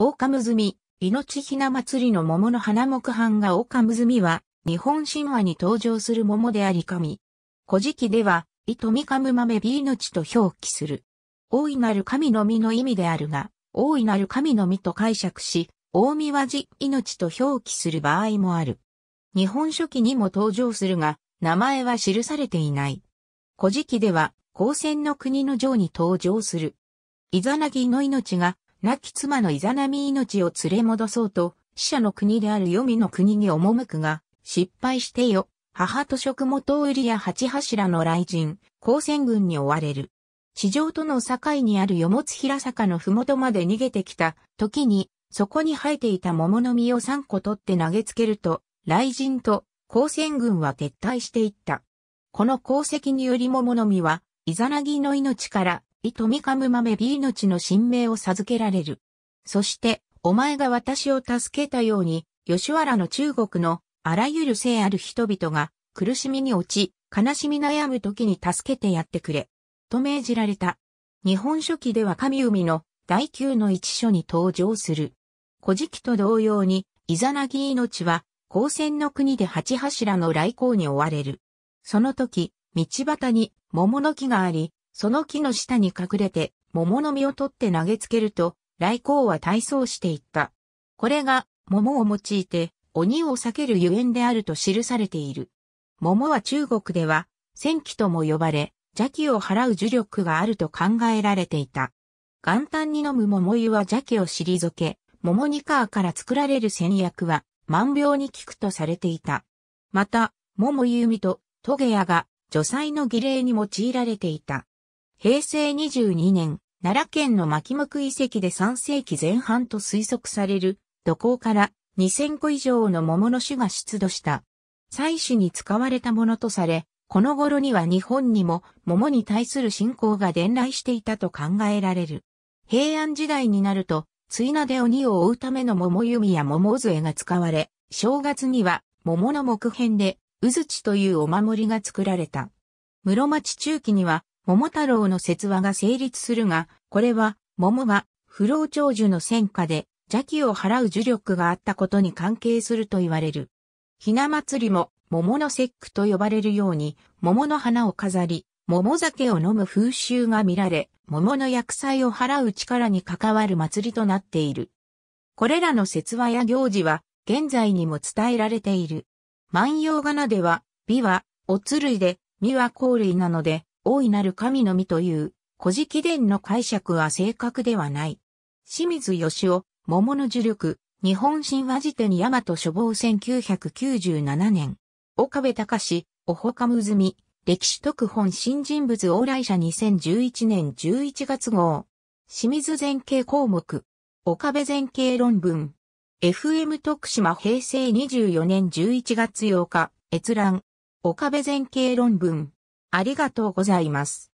オオカムズミ、命ひな祭りの桃の花木版がオオカムズミは、日本神話に登場する桃であり神。古事記では、糸みかむ豆マメ命と表記する。大いなる神の実の意味であるが、大いなる神の実と解釈し、大見和じ命と表記する場合もある。日本書紀にも登場するが、名前は記されていない。古事記では、高専の国の城に登場する。イザナギの命が亡き妻のイザナミ命を連れ戻そうと、死者の国である黄泉の国に赴くが、失敗してよ、母と食元売りや八柱の雷神、光線軍に追われる。地上との境にある与物平坂の麓まで逃げてきた時に、そこに生えていた桃の実を3個取って投げつけると、雷神と光線軍は撤退していった。この功績により桃の実は、イザナギの命からイトミカムマメビ命の神明を授けられる。そして、お前が私を助けたように、吉原の中国のあらゆる聖ある人々が苦しみに落ち、悲しみ悩む時に助けてやってくれ。と命じられた。日本書紀では神海の第9の一書に登場する。古事記と同様に、イザナギ命は、光線の国で八柱の来光に追われる。その時、道端に桃の木があり、その木の下に隠れて、桃の実を取って投げつけると、来光は体操していった。これが、桃を用いて、鬼を避けるゆえんであると記されている。桃は中国では、戦記とも呼ばれ、邪気を払う呪力があると考えられていた。元旦に飲む桃湯は邪気を退け、桃にカーから作られる戦略は、万病に効くとされていた。また、桃湯みと、トゲヤが、女祭の儀礼に用いられていた。平成22年、奈良県の牧向遺跡で3世紀前半と推測される土坑から2000個以上の桃の種が出土した。祭祀に使われたものとされ、この頃には日本にも桃に対する信仰が伝来していたと考えられる。平安時代になると、ついなで鬼を追うための桃弓や桃杖が使われ、正月には桃の木片で、うずちというお守りが作られた。室町中期には桃太郎の説話が成立するが、これは、桃が不老長寿の戦火で邪気を払う呪力があったことに関係すると言われる。ひな祭りも桃の節句と呼ばれるように、桃の花を飾り、桃酒を飲む風習が見られ、桃の薬剤を払う力に関わる祭りとなっている。これらの説話や行事は、現在にも伝えられている。万葉仮名では、美は、おついで、美は香類なので、大いなる神のみという、古事記伝の解釈は正確ではない。清水義雄、桃の呪力、日本神話辞典大和処房1997年。岡部隆、おほかむずみ、歴史特本新人物往来者2011年11月号。清水前景項目。岡部前景論文。FM 徳島平成24年11月8日、閲覧。岡部前景論文。ありがとうございます。